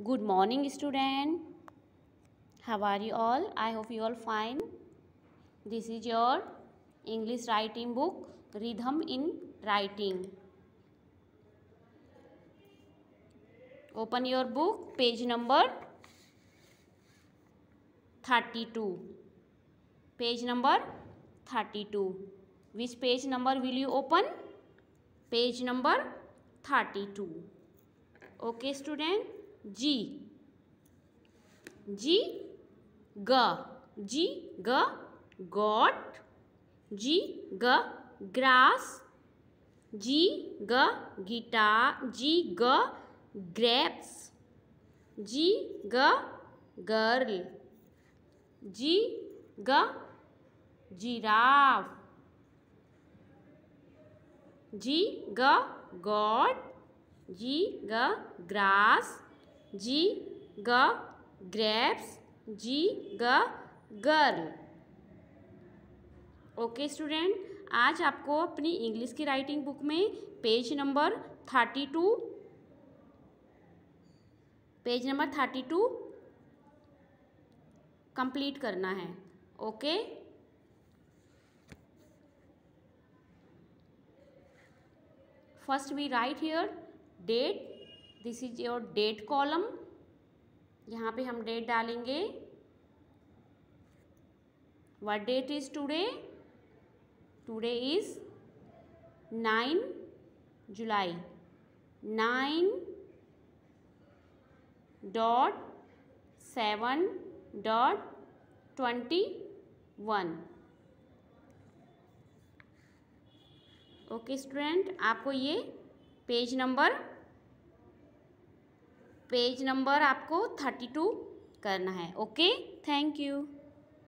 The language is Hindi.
good morning student how are you all i hope you all fine this is your english writing book rhythm in writing open your book page number 32 page number 32 which page number will you open page number 32 okay student जी जी ग जी ग गॉट जी ग ग्रास जी ग गिटार जी ग ग्रेप्स जी ग गर्ल जी ग जिराफ जी ग गॉड जी ग ग्रास जी ग ग्रेप्स जी ग गर्ल ओके स्टूडेंट आज आपको अपनी इंग्लिश की राइटिंग बुक में page number thirty two page number thirty two complete करना है okay first we write here date this is your date column यहाँ पे हम डेट डालेंगे what date is today today is nine July nine dot seven dot twenty one okay student आपको ये पेज नंबर पेज नंबर आपको थर्टी टू करना है ओके थैंक यू